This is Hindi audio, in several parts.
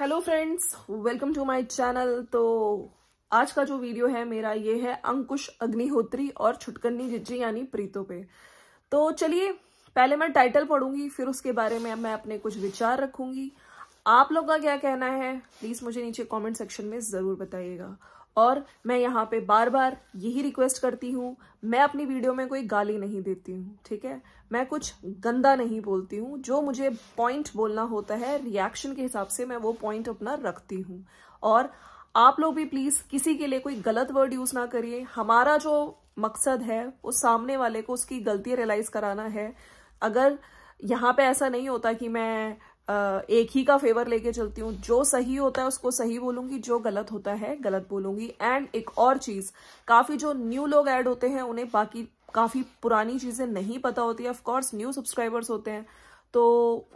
hello friends welcome to my channel तो आज का जो वीडियो है मेरा ये है अंकुश अग्निहोत्री और छुटकन्नी जिज्जी यानी प्रीतो पे तो चलिए पहले मैं टाइटल पढ़ूंगी फिर उसके बारे में मैं अपने कुछ विचार रखूंगी आप लोग का क्या कहना है प्लीज़ मुझे नीचे कमेंट सेक्शन में ज़रूर बताइएगा और मैं यहाँ पे बार बार यही रिक्वेस्ट करती हूँ मैं अपनी वीडियो में कोई गाली नहीं देती हूँ ठीक है मैं कुछ गंदा नहीं बोलती हूँ जो मुझे पॉइंट बोलना होता है रिएक्शन के हिसाब से मैं वो पॉइंट अपना रखती हूँ और आप लोग भी प्लीज़ किसी के लिए कोई गलत वर्ड यूज़ ना करिए हमारा जो मकसद है वो सामने वाले को उसकी गलती रियलाइज़ कराना है अगर यहाँ पे ऐसा नहीं होता कि मैं एक ही का फेवर लेके चलती हूँ जो सही होता है उसको सही बोलूंगी जो गलत होता है गलत बोलूंगी एंड एक और चीज काफी जो न्यू लोग ऐड होते हैं उन्हें बाकी काफी पुरानी चीजें नहीं पता होती ऑफ कोर्स न्यू सब्सक्राइबर्स होते हैं तो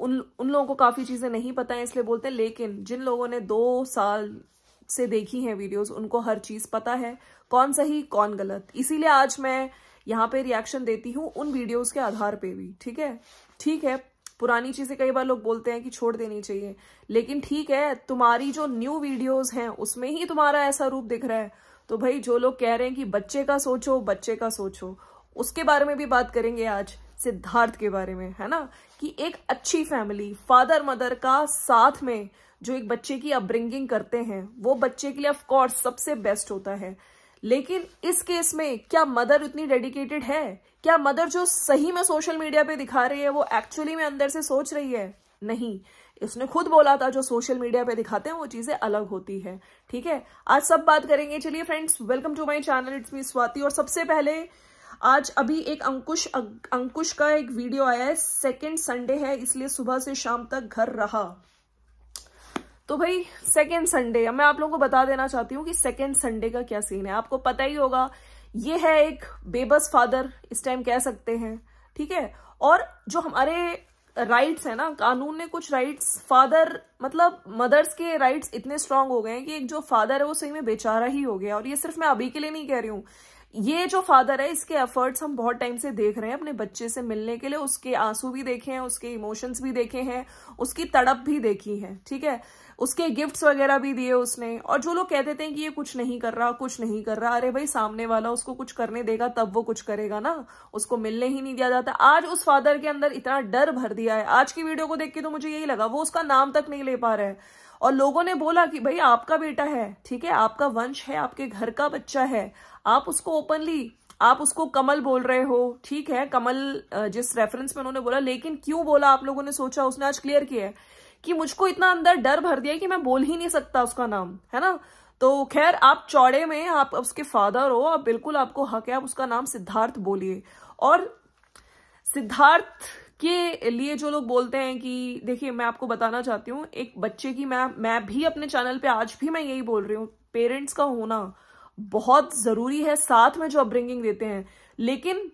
उन उन लोगों को काफी चीजें नहीं पता है इसलिए बोलते हैं लेकिन जिन लोगों ने दो साल से देखी है वीडियोज उनको हर चीज पता है कौन सही कौन गलत इसीलिए आज मैं यहाँ पे रिएक्शन देती हूँ उन वीडियोज के आधार पे भी ठीक है ठीक है पुरानी चीजें कई बार लोग बोलते हैं कि छोड़ देनी चाहिए लेकिन ठीक है तुम्हारी जो न्यू वीडियोस हैं उसमें ही तुम्हारा ऐसा रूप दिख रहा है तो भाई जो लोग कह रहे हैं कि बच्चे का सोचो बच्चे का सोचो उसके बारे में भी बात करेंगे आज सिद्धार्थ के बारे में है ना कि एक अच्छी फैमिली फादर मदर का साथ में जो एक बच्चे की अपब्रिंगिंग करते हैं वो बच्चे के लिए ऑफकोर्स सबसे बेस्ट होता है लेकिन इस केस में क्या मदर इतनी डेडिकेटेड है क्या मदर जो सही में सोशल मीडिया पे दिखा रही है वो एक्चुअली में अंदर से सोच रही है नहीं इसने खुद बोला था जो सोशल मीडिया पे दिखाते हैं वो चीजें अलग होती है ठीक है आज सब बात करेंगे चलिए friends welcome to my channel it's me Swati और सबसे पहले आज अभी एक अंकुश अंकुश का एक वीडियो आया है सेकेंड संडे है इसलिए सुबह से शाम तक घर रहा तो भाई सेकेंड संडे मैं आप लोगों को बता देना चाहती हूँ कि सेकेंड संडे का क्या सीन है आपको पता ही होगा ये है एक बेबस फादर इस टाइम कह सकते हैं ठीक है और जो हमारे राइट्स है ना कानून ने कुछ राइट्स फादर मतलब मदर्स के राइट्स इतने स्ट्रांग हो गए हैं कि एक जो फादर है वो सही में बेचारा ही हो गया और ये सिर्फ मैं अभी के लिए नहीं कह रही हूँ ये जो फादर है इसके एफर्ट्स हम बहुत टाइम से देख रहे हैं अपने बच्चे से मिलने के लिए उसके आंसू भी देखे हैं उसके इमोशंस भी देखे हैं उसकी तड़प भी देखी है ठीक है उसके गिफ्ट्स वगैरह भी दिए उसने और जो लोग कह देते हैं कि ये कुछ नहीं कर रहा कुछ नहीं कर रहा अरे भाई सामने वाला उसको कुछ करने देगा तब वो कुछ करेगा ना उसको मिलने ही नहीं दिया जाता आज उस फादर के अंदर इतना डर भर दिया है आज की वीडियो को देख के तो मुझे यही लगा वो उसका नाम तक नहीं ले पा रहा है और लोगों ने बोला कि भाई आपका बेटा है ठीक है आपका वंश है आपके घर का बच्चा है आप उसको ओपनली आप उसको कमल बोल रहे हो ठीक है कमल जिस रेफरेंस में उन्होंने बोला लेकिन क्यों बोला आप लोगों ने सोचा उसने आज क्लियर किया है कि मुझको इतना अंदर डर भर दिया कि मैं बोल ही नहीं सकता उसका नाम है ना तो खैर आप चौड़े में आप उसके फादर हो आप बिल्कुल आपको हक है आप उसका नाम सिद्धार्थ बोलिए और सिद्धार्थ के लिए जो लोग बोलते हैं कि देखिए मैं आपको बताना चाहती हूँ एक बच्चे की मैं मैं भी अपने चैनल पे आज भी मैं यही बोल रही हूँ पेरेंट्स का होना बहुत ज़रूरी है साथ में जो अपब्रिंगिंग देते हैं लेकिन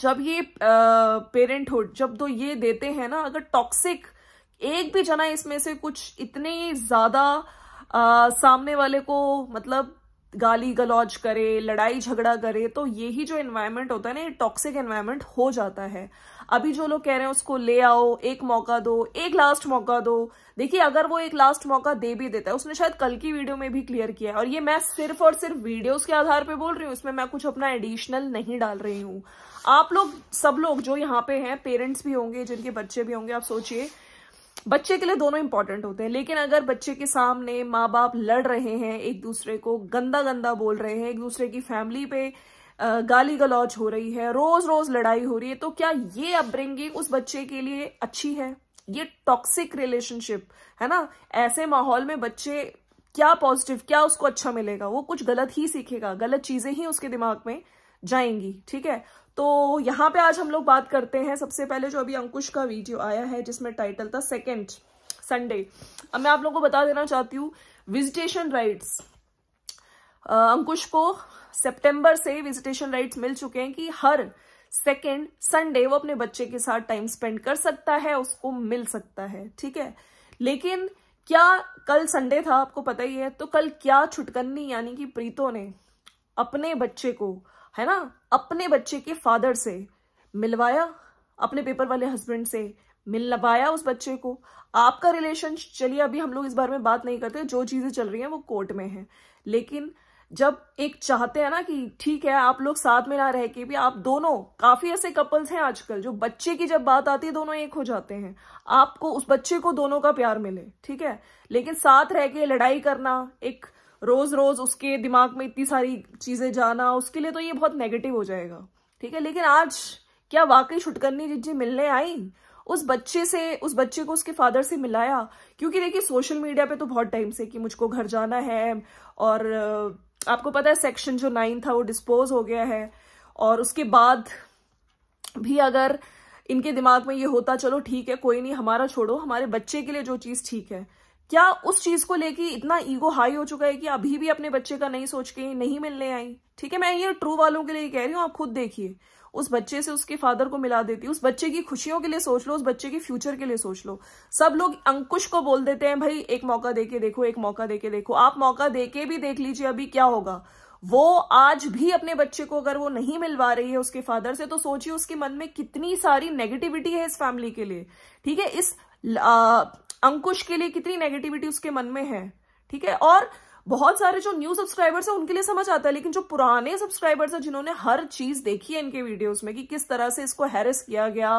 जब ये पेरेंटहुड जब तो ये देते हैं ना अगर टॉक्सिक एक भी जना इसमें से कुछ इतने ज़्यादा सामने वाले को मतलब गाली गलौज करे लड़ाई झगड़ा करे तो यही जो एनवायरमेंट होता है ना ये टॉक्सिक एनवायरमेंट हो जाता है अभी जो लोग कह रहे हैं उसको ले आओ एक मौका दो एक लास्ट मौका दो देखिए अगर वो एक लास्ट मौका दे भी देता है उसने शायद कल की वीडियो में भी क्लियर किया है और ये मैं सिर्फ और सिर्फ वीडियोस के आधार पे बोल रही हूँ इसमें मैं कुछ अपना एडिशनल नहीं डाल रही हूँ आप लोग सब लोग जो यहाँ पे हैं पेरेंट्स भी होंगे जिनके बच्चे भी होंगे आप सोचिए बच्चे के लिए दोनों इंपॉर्टेंट होते हैं लेकिन अगर बच्चे के सामने माँ बाप लड़ रहे हैं एक दूसरे को गंदा गंदा बोल रहे हैं एक दूसरे की फैमिली पे गाली गलौज हो रही है रोज रोज लड़ाई हो रही है तो क्या ये अपब्रिंगिंग उस बच्चे के लिए अच्छी है ये टॉक्सिक रिलेशनशिप है ना ऐसे माहौल में बच्चे क्या पॉजिटिव क्या उसको अच्छा मिलेगा वो कुछ गलत ही सीखेगा गलत चीजें ही उसके दिमाग में जाएंगी ठीक है तो यहां पे आज हम लोग बात करते हैं सबसे पहले जो अभी अंकुश का वीडियो आया है जिसमें टाइटल था सेकेंड संडे अब मैं आप लोगों को बता देना चाहती हूँ विजिटेशन राइट्स अंकुश को सितंबर से विजिटेशन राइट्स मिल चुके हैं कि हर सेकेंड संडे वो अपने बच्चे के साथ टाइम स्पेंड कर सकता है उसको मिल सकता है ठीक है लेकिन क्या कल संडे था आपको पता ही है तो कल क्या छुटकन्नी यानी कि प्रीतो ने अपने बच्चे को है ना अपने बच्चे के फादर से मिलवाया अपने पेपर वाले हस्बैंड से मिलवाया उस बच्चे को आपका रिलेशन चलिए अभी हम लोग इस बारे में बात नहीं करते जो चीजें चल रही हैं वो कोर्ट में है लेकिन जब एक चाहते हैं ना कि ठीक है आप लोग साथ में ना रह के भी आप दोनों काफी ऐसे कपल्स हैं आजकल जो बच्चे की जब बात आती है दोनों एक हो जाते हैं आपको उस बच्चे को दोनों का प्यार मिले ठीक है लेकिन साथ रह के लड़ाई करना एक रोज रोज उसके दिमाग में इतनी सारी चीजें जाना उसके लिए तो ये बहुत नेगेटिव हो जाएगा ठीक है लेकिन आज क्या वाकई छुटकनी जिज्जी मिलने आई उस बच्चे से उस बच्चे को उसके फादर से मिलाया क्योंकि देखिए सोशल मीडिया पे तो बहुत टाइम से कि मुझको घर जाना है और आपको पता है सेक्शन जो नाइन था वो डिस्पोज हो गया है और उसके बाद भी अगर इनके दिमाग में ये होता चलो ठीक है कोई नहीं हमारा छोड़ो हमारे बच्चे के लिए जो चीज़ ठीक है क्या उस चीज को लेके इतना ईगो हाई हो चुका है कि अभी भी अपने बच्चे का नहीं सोच के नहीं मिलने आई ठीक है मैं ये ट्रू वालों के लिए कह रही हूं आप खुद देखिए उस बच्चे से उसके फादर को मिला देती है उस बच्चे की खुशियों के लिए सोच लो उस बच्चे के फ्यूचर के लिए सोच लो सब लोग अंकुश को बोल देते हैं भाई एक मौका देके देखो एक मौका दे के देखो आप मौका दे के भी देख लीजिए अभी क्या होगा वो आज भी अपने बच्चे को अगर वो नहीं मिलवा रही है उसके फादर से तो सोचिए उसके मन में कितनी सारी नेगेटिविटी है इस फैमिली के लिए ठीक है इस आ, अंकुश के लिए कितनी नेगेटिविटी उसके मन में है ठीक है और बहुत सारे जो न्यू सब्सक्राइबर्स हैं उनके लिए समझ आता है लेकिन जो पुराने सब्सक्राइबर्स हैं जिन्होंने हर चीज देखी है इनके वीडियोस में कि किस तरह से इसको हैरेस किया गया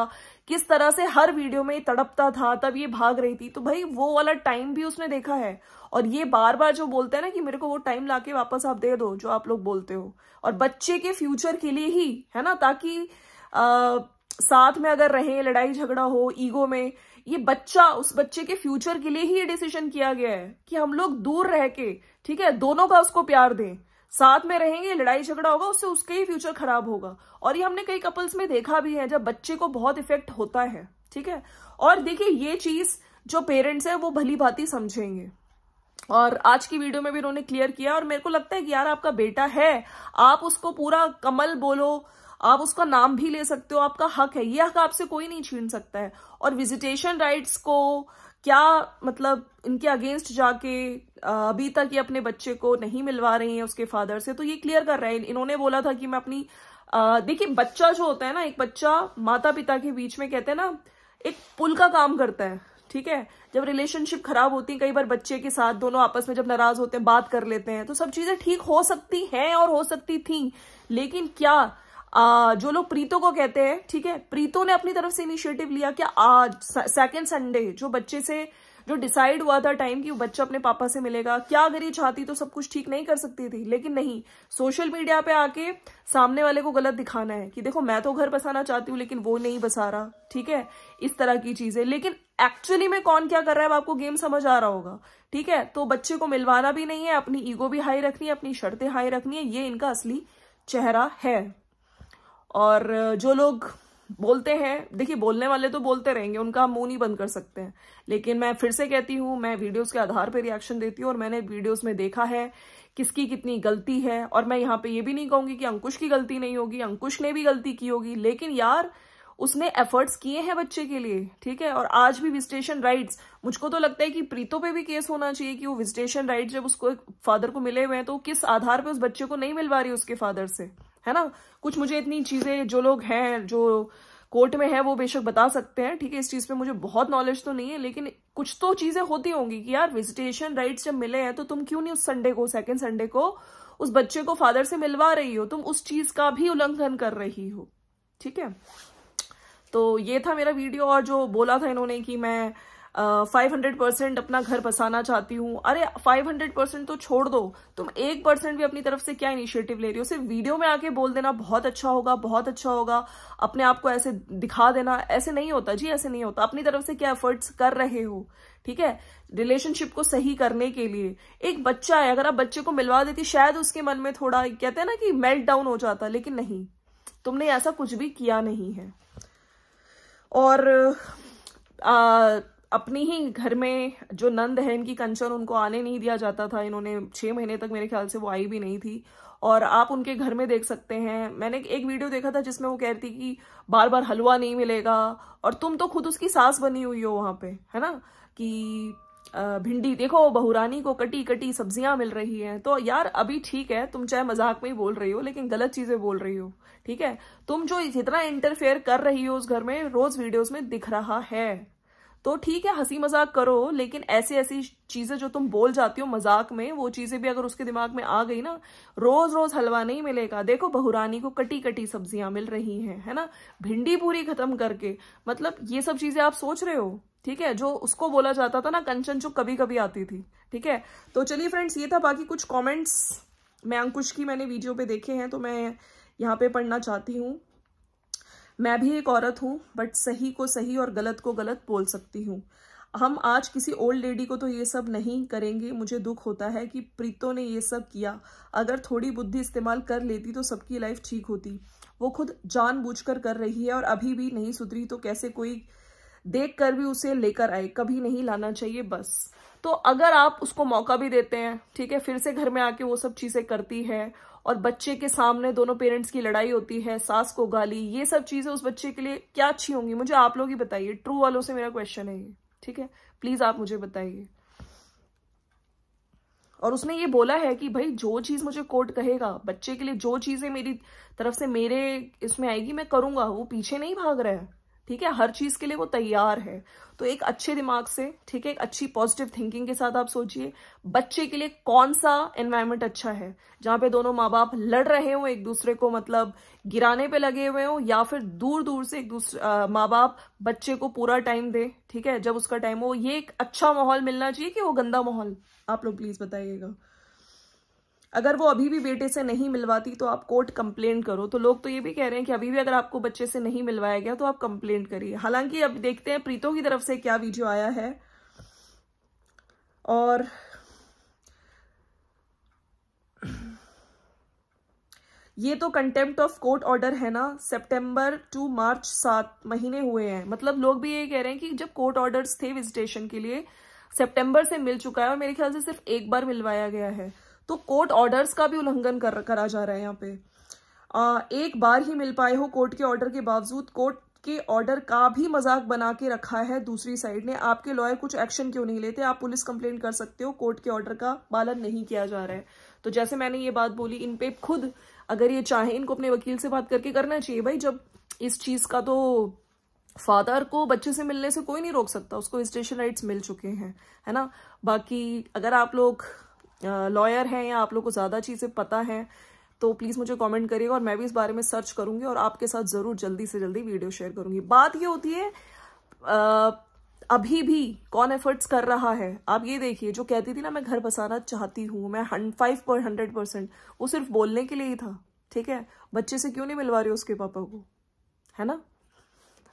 किस तरह से हर वीडियो में तड़पता था तब ये भाग रही थी तो भाई वो वाला टाइम भी उसने देखा है और ये बार बार जो बोलते हैं ना कि मेरे को वो टाइम लाके वापस आप दे दो जो आप लोग बोलते हो और बच्चे के फ्यूचर के लिए ही है ना ताकि आ, साथ में अगर रहे लड़ाई झगड़ा हो ईगो में ये बच्चा उस बच्चे के फ्यूचर के लिए ही ये डिसीजन किया गया है कि हम लोग दूर रह के ठीक है दोनों का उसको प्यार दें साथ में रहेंगे लड़ाई झगड़ा होगा उससे उसके ही फ्यूचर खराब होगा और ये हमने कई कपल्स में देखा भी है जब बच्चे को बहुत इफेक्ट होता है ठीक है और देखिए ये चीज जो पेरेंट्स है वो भली भांति समझेंगे और आज की वीडियो में भी उन्होंने क्लियर किया और मेरे को लगता है कि यार आपका बेटा है आप उसको पूरा कमल बोलो आप उसका नाम भी ले सकते हो आपका हक है ये हक आपसे कोई नहीं छीन सकता है और विजिटेशन राइट्स को क्या मतलब इनके अगेंस्ट जाके अभी तक ये अपने बच्चे को नहीं मिलवा रही हैं उसके फादर से तो ये क्लियर कर रहे हैं इन्होंने बोला था कि मैं अपनी देखिए बच्चा जो होता है ना एक बच्चा माता पिता के बीच में कहते हैं ना एक पुल का काम करता है ठीक है जब रिलेशनशिप खराब होती है कई बार बच्चे के साथ दोनों आपस में जब नाराज होते हैं बात कर लेते हैं तो सब चीजें ठीक हो सकती हैं और हो सकती थी लेकिन क्या आ, जो लोग प्रीतो को कहते हैं ठीक है प्रीतो ने अपनी तरफ से इनिशिएटिव लिया कि आज सेकेंड संडे जो बच्चे से जो डिसाइड हुआ था टाइम कि वो बच्चा अपने पापा से मिलेगा क्या अगर ये चाहती तो सब कुछ ठीक नहीं कर सकती थी लेकिन नहीं सोशल मीडिया पे आके सामने वाले को गलत दिखाना है कि देखो मैं तो घर बसाना चाहती हूँ लेकिन वो नहीं बसा रहा ठीक है इस तरह की चीजें लेकिन एक्चुअली में कौन क्या कर रहा है आपको गेम समझ आ रहा होगा ठीक है तो बच्चे को मिलवाना भी नहीं है अपनी ईगो भी हाई रखनी है अपनी शर्तें हाई रखनी है ये इनका असली चेहरा है और जो लोग बोलते हैं देखिए बोलने वाले तो बोलते रहेंगे उनका मुंह नहीं बंद कर सकते हैं लेकिन मैं फिर से कहती हूं मैं वीडियोस के आधार पर रिएक्शन देती हूं और मैंने वीडियोस में देखा है किसकी कितनी गलती है और मैं यहां पे ये भी नहीं कहूंगी कि अंकुश की गलती नहीं होगी अंकुश ने भी गलती की होगी लेकिन यार उसने एफर्ट्स किए हैं बच्चे के लिए ठीक है और आज भी विजिटेशन राइट्स मुझको तो लगता है कि प्रीतो पे भी केस होना चाहिए कि वो विजिटेशन राइट्स जब उसको फादर को मिले हुए हैं तो किस आधार पर उस बच्चे को नहीं मिलवा रही उसके फादर से है ना कुछ मुझे इतनी चीज़ें जो लोग हैं जो कोर्ट में है वो बेशक बता सकते हैं ठीक है इस चीज़ पे मुझे बहुत नॉलेज तो नहीं है लेकिन कुछ तो चीज़ें होती होंगी कि यार विजिटेशन राइट्स जब मिले हैं तो तुम क्यों नहीं उस संडे को सेकेंड संडे को उस बच्चे को फादर से मिलवा रही हो तुम उस चीज़ का भी उल्लंघन कर रही हो ठीक है तो ये था मेरा वीडियो और जो बोला था इन्होंने कि मैं फाइव हंड्रेड परसेंट अपना घर बसाना चाहती हूँ अरे फाइव हंड्रेड परसेंट तो छोड़ दो तुम एक परसेंट भी अपनी तरफ से क्या इनिशिएटिव ले रही हो सिर्फ वीडियो में आके बोल देना बहुत अच्छा होगा बहुत अच्छा होगा अपने आप को ऐसे दिखा देना ऐसे नहीं होता जी ऐसे नहीं होता अपनी तरफ से क्या एफर्ट्स कर रहे हो ठीक है रिलेशनशिप को सही करने के लिए एक बच्चा है अगर आप बच्चे को मिलवा देती शायद उसके मन में थोड़ा कहते हैं ना कि मेल्ट डाउन हो जाता लेकिन नहीं तुमने ऐसा कुछ भी किया नहीं है और आ, अपनी ही घर में जो नंद है इनकी कंचन उनको आने नहीं दिया जाता था इन्होंने छह महीने तक मेरे ख्याल से वो आई भी नहीं थी और आप उनके घर में देख सकते हैं मैंने एक वीडियो देखा था जिसमें वो कह रही थी कि बार बार हलवा नहीं मिलेगा और तुम तो खुद उसकी सास बनी हुई हो वहां पे है ना कि भिंडी देखो बहुरानी को कटी कटी सब्जियां मिल रही हैं तो यार अभी ठीक है तुम चाहे मजाक में ही बोल रही हो लेकिन गलत चीजें बोल रही हो ठीक है तुम जो इतना इंटरफेयर कर रही हो उस घर में रोज वीडियोस में दिख रहा है तो ठीक है हंसी मजाक करो लेकिन ऐसी ऐसी चीज़ें जो तुम बोल जाती हो मजाक में वो चीज़ें भी अगर उसके दिमाग में आ गई ना रोज़ रोज़ हलवा नहीं मिलेगा देखो बहुरानी को कटी कटी सब्जियां मिल रही हैं है ना भिंडी पूरी ख़त्म करके मतलब ये सब चीज़ें आप सोच रहे हो ठीक है जो उसको बोला जाता था ना कंचन जो कभी कभी आती थी ठीक है तो चलिए फ्रेंड्स ये था बाकी कुछ कॉमेंट्स मैं अंकुश की मैंने वीडियो पे देखे हैं तो मैं यहाँ पे पढ़ना चाहती हूँ मैं भी एक औरत हूँ बट सही को सही और गलत को गलत बोल सकती हूँ हम आज किसी ओल्ड लेडी को तो ये सब नहीं करेंगे मुझे दुख होता है कि प्रीतो ने ये सब किया अगर थोड़ी बुद्धि इस्तेमाल कर लेती तो सबकी लाइफ ठीक होती वो खुद जानबूझकर कर रही है और अभी भी नहीं सुधरी तो कैसे कोई देख कर भी उसे लेकर आए कभी नहीं लाना चाहिए बस तो अगर आप उसको मौका भी देते हैं ठीक है फिर से घर में आके वो सब चीज़ें करती है और बच्चे के सामने दोनों पेरेंट्स की लड़ाई होती है सास को गाली ये सब चीजें उस बच्चे के लिए क्या अच्छी होंगी मुझे आप लोग ही बताइए ट्रू वालों से मेरा क्वेश्चन है ये ठीक है प्लीज आप मुझे बताइए और उसने ये बोला है कि भाई जो चीज मुझे कोर्ट कहेगा बच्चे के लिए जो चीजें मेरी तरफ से मेरे इसमें आएगी मैं करूंगा वो पीछे नहीं भाग रहा है ठीक है हर चीज के लिए वो तैयार है तो एक अच्छे दिमाग से ठीक है एक अच्छी पॉजिटिव थिंकिंग के साथ आप सोचिए बच्चे के लिए कौन सा एनवायरमेंट अच्छा है जहां पे दोनों माँ बाप लड़ रहे हो एक दूसरे को मतलब गिराने पे लगे हुए हो या फिर दूर दूर से एक दूसरे माँ बाप बच्चे को पूरा टाइम दे ठीक है जब उसका टाइम हो ये एक अच्छा माहौल मिलना चाहिए कि वो गंदा माहौल आप लोग प्लीज बताइएगा अगर वो अभी भी बेटे से नहीं मिलवाती तो आप कोर्ट कंप्लेंट करो तो लोग तो ये भी कह रहे हैं कि अभी भी अगर आपको बच्चे से नहीं मिलवाया गया तो आप कंप्लेंट करिए हालांकि अब देखते हैं प्रीतों की तरफ से क्या वीडियो आया है और ये तो कंटेम्प्ट ऑफ कोर्ट ऑर्डर है ना सितंबर टू मार्च सात महीने हुए हैं मतलब लोग भी ये कह रहे हैं कि जब कोर्ट ऑर्डर्स थे विजिटेशन के लिए सितंबर से मिल चुका है और मेरे ख्याल से सिर्फ एक बार मिलवाया गया है तो कोर्ट ऑर्डर्स का भी उल्लंघन कर, करा जा रहा है यहाँ पे आ, एक बार ही मिल पाए हो कोर्ट के ऑर्डर के बावजूद कोर्ट के ऑर्डर का भी मजाक बना के रखा है दूसरी साइड ने आपके लॉयर कुछ एक्शन क्यों नहीं लेते आप पुलिस कंप्लेंट कर सकते हो कोर्ट के ऑर्डर का पालन नहीं किया जा रहा है तो जैसे मैंने ये बात बोली इन पे खुद अगर ये चाहे इनको अपने वकील से बात करके करना चाहिए भाई जब इस चीज का तो फादर को बच्चे से मिलने से कोई नहीं रोक सकता उसको स्टेशन राइट्स मिल चुके हैं है ना बाकी अगर आप लोग लॉयर हैं या आप लोग को ज़्यादा चीज़ें पता है तो प्लीज़ मुझे कमेंट करिएगा और मैं भी इस बारे में सर्च करूंगी और आपके साथ ज़रूर जल्दी से जल्दी वीडियो शेयर करूंगी बात ये होती है आ, अभी भी कौन एफर्ट्स कर रहा है आप ये देखिए जो कहती थी ना मैं घर बसाना चाहती हूँ मैं फाइव पर हंड्रेड परसेंट वो सिर्फ बोलने के लिए ही था ठीक है बच्चे से क्यों नहीं मिलवा रही उसके पापा को है ना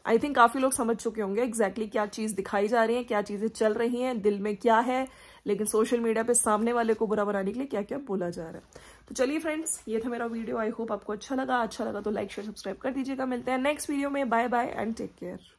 आई थिंक काफ़ी लोग समझ चुके होंगे एग्जैक्टली exactly क्या चीज़ दिखाई जा रही है क्या चीज़ें चल रही हैं दिल में क्या है लेकिन सोशल मीडिया पे सामने वाले को बुरा बनाने के लिए क्या क्या बोला जा रहा है तो चलिए फ्रेंड्स ये था मेरा वीडियो आई होप आपको अच्छा लगा अच्छा लगा तो लाइक शेयर सब्सक्राइब कर दीजिएगा मिलते हैं नेक्स्ट वीडियो में bye bye and take care